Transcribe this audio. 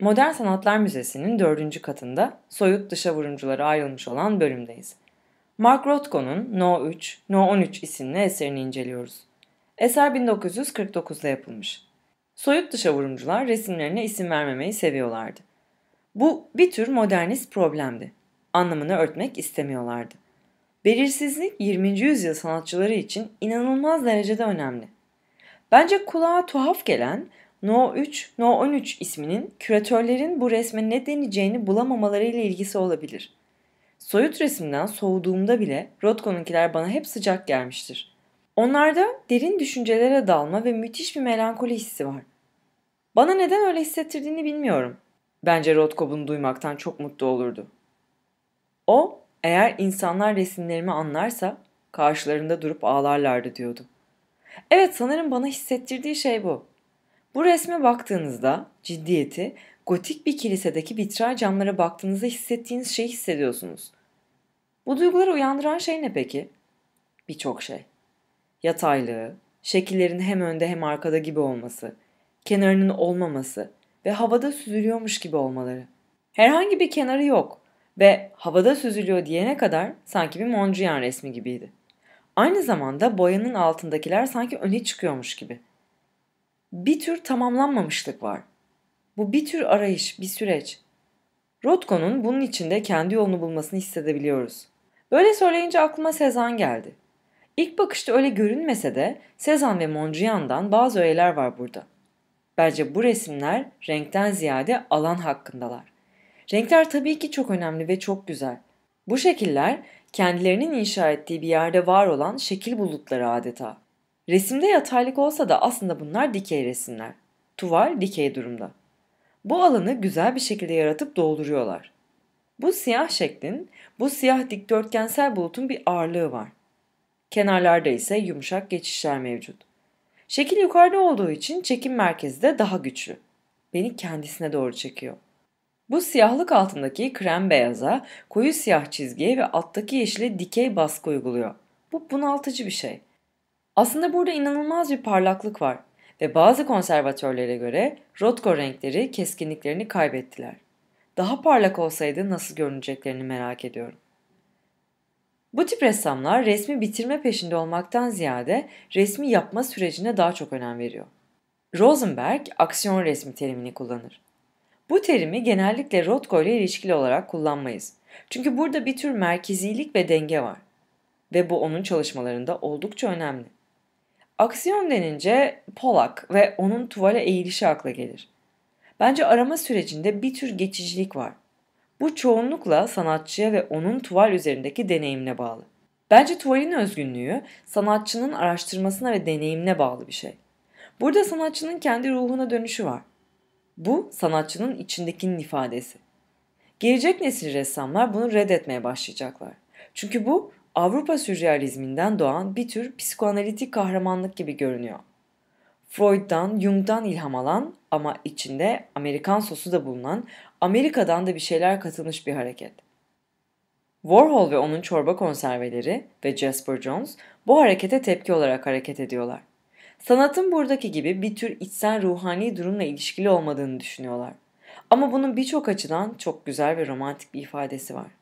Modern Sanatlar Müzesi'nin dördüncü katında soyut dışa vurumculara ayrılmış olan bölümdeyiz. Mark Rothko'nun No 3, No 13 isimli eserini inceliyoruz. Eser 1949'da yapılmış. Soyut dışa vurumcular resimlerine isim vermemeyi seviyorlardı. Bu bir tür modernist problemdi. Anlamını örtmek istemiyorlardı. Belirsizlik 20. yüzyıl sanatçıları için inanılmaz derecede önemli. Bence kulağa tuhaf gelen No 3, No 13 isminin küratörlerin bu resme ne deneceğini bulamamalarıyla ilgisi olabilir. Soyut resimden soğuduğumda bile Rothko'nunkiler bana hep sıcak gelmiştir. Onlarda derin düşüncelere dalma ve müthiş bir melankoli hissi var. Bana neden öyle hissettirdiğini bilmiyorum. Bence Rothko bunu duymaktan çok mutlu olurdu. O, eğer insanlar resimlerimi anlarsa karşılarında durup ağlarlardı diyordu. Evet sanırım bana hissettirdiği şey bu. Bu resme baktığınızda ciddiyeti gotik bir kilisedeki vitray camlara baktığınızda hissettiğiniz şeyi hissediyorsunuz. Bu duyguları uyandıran şey ne peki? Birçok şey. Yataylığı, şekillerin hem önde hem arkada gibi olması, kenarının olmaması ve havada süzülüyormuş gibi olmaları. Herhangi bir kenarı yok ve havada süzülüyor diyene kadar sanki bir Mondrian resmi gibiydi. Aynı zamanda boyanın altındakiler sanki öne çıkıyormuş gibi bir tür tamamlanmamışlık var. Bu bir tür arayış, bir süreç. Rothko'nun bunun içinde kendi yolunu bulmasını hissedebiliyoruz. Böyle söyleyince aklıma Sezan geldi. İlk bakışta öyle görünmese de Sezan ve Mondrian'dan bazı öğeler var burada. Bence bu resimler renkten ziyade alan hakkındalar. Renkler tabii ki çok önemli ve çok güzel. Bu şekiller kendilerinin inşa ettiği bir yerde var olan şekil bulutları adeta. Resimde yataylık olsa da aslında bunlar dikey resimler. Tuval dikey durumda. Bu alanı güzel bir şekilde yaratıp dolduruyorlar. Bu siyah şeklin, bu siyah dikdörtgensel bulutun bir ağırlığı var. Kenarlarda ise yumuşak geçişler mevcut. Şekil yukarıda olduğu için çekim merkezi de daha güçlü. Beni kendisine doğru çekiyor. Bu siyahlık altındaki krem beyaza, koyu siyah çizgiye ve alttaki yeşile dikey baskı uyguluyor. Bu bunaltıcı bir şey. Aslında burada inanılmaz bir parlaklık var ve bazı konservatörlere göre rotko renkleri keskinliklerini kaybettiler. Daha parlak olsaydı nasıl görüneceklerini merak ediyorum. Bu tip ressamlar resmi bitirme peşinde olmaktan ziyade resmi yapma sürecine daha çok önem veriyor. Rosenberg aksiyon resmi terimini kullanır. Bu terimi genellikle Rothko ile ilişkili olarak kullanmayız. Çünkü burada bir tür merkezilik ve denge var. Ve bu onun çalışmalarında oldukça önemli. Aksiyon denince Polak ve onun tuvale eğilişi akla gelir. Bence arama sürecinde bir tür geçicilik var. Bu çoğunlukla sanatçıya ve onun tuval üzerindeki deneyimine bağlı. Bence tuvalin özgünlüğü sanatçının araştırmasına ve deneyimine bağlı bir şey. Burada sanatçının kendi ruhuna dönüşü var. Bu sanatçının içindekinin ifadesi. Gelecek nesil ressamlar bunu reddetmeye başlayacaklar. Çünkü bu Avrupa sürrealizminden doğan bir tür psikoanalitik kahramanlık gibi görünüyor. Freud'dan, Jung'dan ilham alan ama içinde Amerikan sosu da bulunan, Amerika'dan da bir şeyler katılmış bir hareket. Warhol ve onun çorba konserveleri ve Jasper Jones bu harekete tepki olarak hareket ediyorlar. Sanatın buradaki gibi bir tür içsel ruhani durumla ilişkili olmadığını düşünüyorlar. Ama bunun birçok açıdan çok güzel ve romantik bir ifadesi var.